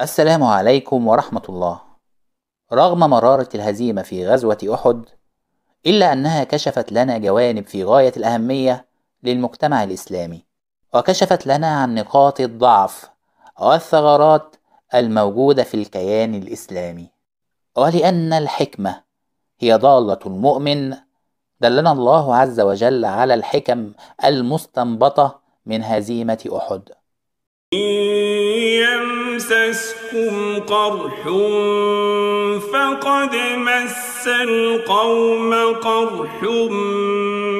السلام عليكم ورحمة الله. رغم مرارة الهزيمة في غزوة أحد، إلا أنها كشفت لنا جوانب في غاية الأهمية للمجتمع الإسلامي، وكشفت لنا عن نقاط الضعف والثغرات الموجودة في الكيان الإسلامي. ولأن الحكمة هي ضالة المؤمن، دلنا الله عز وجل على الحكم المستنبطة من هزيمة أحد. يمسسكم قرح فقد مس القوم قرح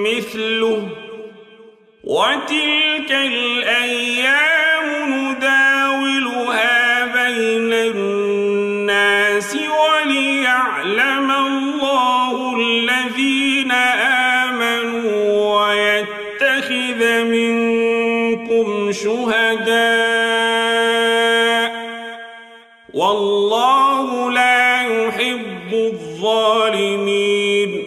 مثله وتلك الأيام نداولها بين الناس وليعلم الله الذين آمنوا ويتخذ منهم منكم شهداء والله لا يحب الظالمين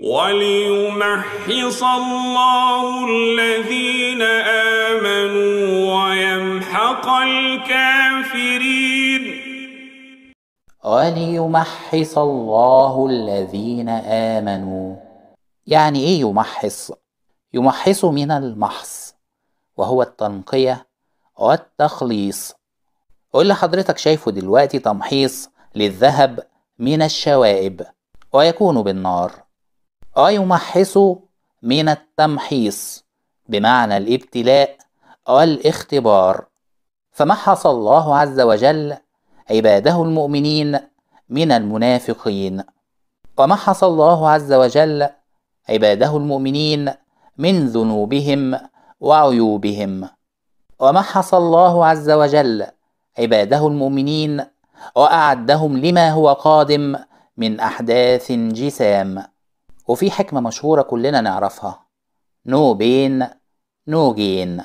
وليمحص الله الذين آمنوا ويمحق الكافرين وليمحص الله الذين آمنوا يعني إيه يمحص؟ يمحص من المحص وهو التنقية والتخليص قول حضرتك شايفه دلوقتي تمحيص للذهب من الشوائب ويكون بالنار ويمحص من التمحيص بمعنى الابتلاء والاختبار فمحص الله عز وجل عباده المؤمنين من المنافقين ومحص الله عز وجل عباده المؤمنين من ذنوبهم وعيوبهم ومحص الله عز وجل عباده المؤمنين وأعدهم لما هو قادم من أحداث جسام وفي حكمة مشهورة كلنا نعرفها نو بين نو جين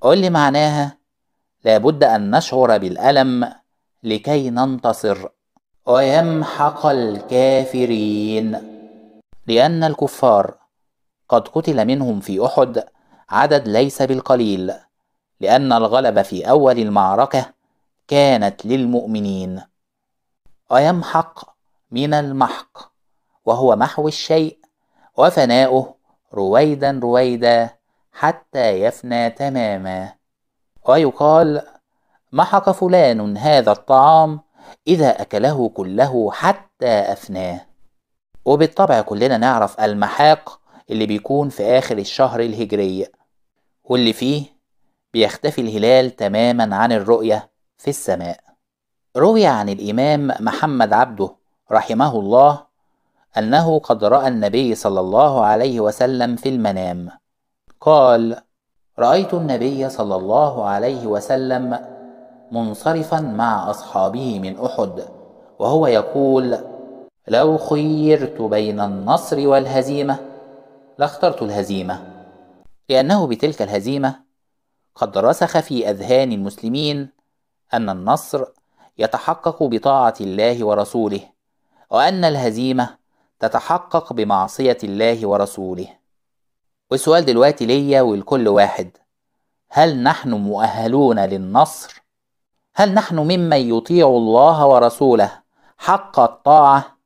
قولي معناها لابد أن نشعر بالألم لكي ننتصر ويمحق الكافرين لأن الكفار قد قتل منهم في أحد عدد ليس بالقليل لأن الغلبة في أول المعركة كانت للمؤمنين ويمحق من المحق وهو محو الشيء وفناؤه رويدا رويدا حتى يفنى تماما ويقال محق فلان هذا الطعام إذا أكله كله حتى أفناه وبالطبع كلنا نعرف المحاق اللي بيكون في آخر الشهر الهجري واللي فيه بيختفي الهلال تماما عن الرؤية في السماء روي عن الإمام محمد عبده رحمه الله أنه قد رأى النبي صلى الله عليه وسلم في المنام قال رأيت النبي صلى الله عليه وسلم منصرفا مع أصحابه من أحد وهو يقول لو خيرت بين النصر والهزيمه لاخترت الهزيمة لأنه بتلك الهزيمة قد رسخ في أذهان المسلمين أن النصر يتحقق بطاعة الله ورسوله وأن الهزيمة تتحقق بمعصية الله ورسوله والسؤال دلوقتي ليا ولكل واحد هل نحن مؤهلون للنصر؟ هل نحن ممن يطيع الله ورسوله حق الطاعة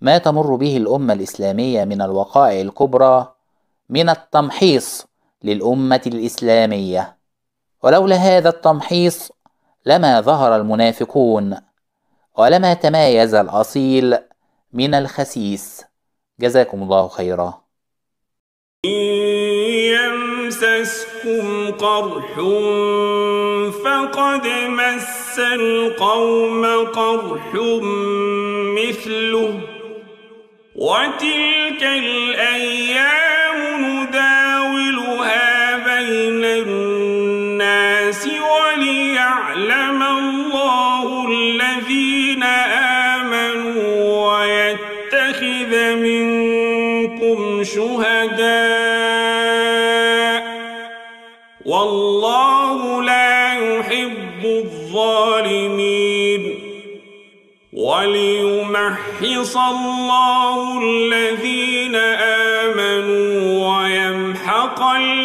ما تمر به الأمة الإسلامية من الوقائع الكبرى من التمحيص للأمة الإسلامية ولولا هذا التمحيص لما ظهر المنافقون ولما تمايز الأصيل من الخسيس جزاكم الله خيرا يمسسكم قرح فقد مس القوم قرح مثله وتلك الأيام نداولها بين الناس وليعلم الله الذين آمنوا ويتخذ منكم شهداء والله لا يحب الظالمين وليمحق يحيص الله الذين آمنوا ويمحق الذين